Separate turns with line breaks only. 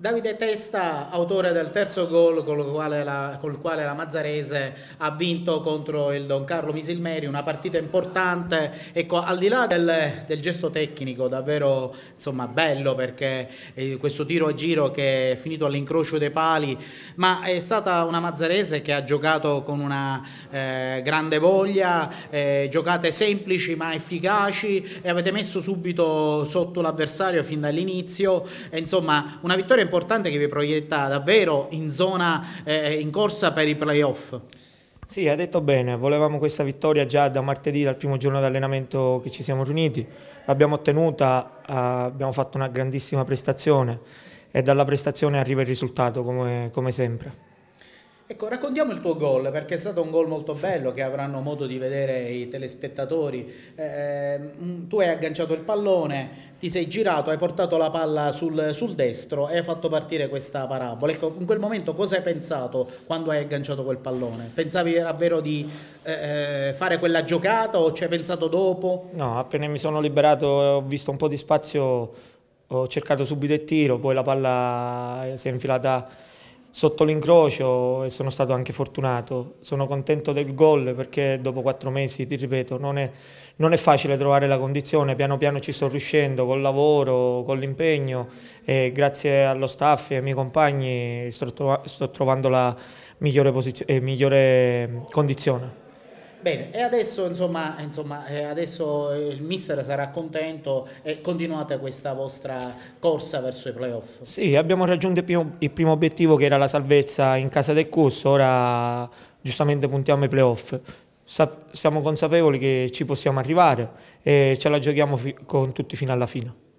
Davide Testa, autore del terzo gol col quale, la, col quale la Mazzarese ha vinto contro il Don Carlo Misilmeri, una partita importante, ecco, al di là del, del gesto tecnico davvero insomma, bello perché eh, questo tiro a giro che è finito all'incrocio dei pali, ma è stata una Mazzarese che ha giocato con una eh, grande voglia, eh, giocate semplici ma efficaci e avete messo subito sotto l'avversario fin dall'inizio, insomma una vittoria importante importante che vi proietta davvero in zona, eh, in corsa per i playoff.
Sì, ha detto bene, volevamo questa vittoria già da martedì, dal primo giorno di allenamento che ci siamo riuniti, l'abbiamo ottenuta, eh, abbiamo fatto una grandissima prestazione e dalla prestazione arriva il risultato come, come sempre.
Ecco, raccontiamo il tuo gol perché è stato un gol molto bello che avranno modo di vedere i telespettatori. Eh, mm, tu hai agganciato il pallone, ti sei girato, hai portato la palla sul, sul destro e hai fatto partire questa parabola. Ecco, in quel momento cosa hai pensato quando hai agganciato quel pallone? Pensavi davvero di eh, eh fare quella giocata o ci hai pensato dopo?
No, appena mi sono liberato e ho visto un po' di spazio, ho cercato subito il tiro, poi la palla si è infilata sotto l'incrocio e sono stato anche fortunato. Sono contento del gol perché dopo quattro mesi, ti ripeto, non è, non è facile trovare la condizione, piano piano ci sto riuscendo col lavoro, con l'impegno e grazie allo staff e ai miei compagni sto, trova sto trovando la migliore, eh, migliore mm, condizione.
Bene, e adesso insomma, insomma eh, adesso il mister sarà contento e continuate questa vostra corsa verso i playoff. Sì,
abbiamo raggiunto il primo, il primo obiettivo che era la salvezza in casa del corso, ora giustamente puntiamo ai playoff. Sa siamo consapevoli che ci possiamo arrivare e ce la giochiamo con tutti fino alla fine.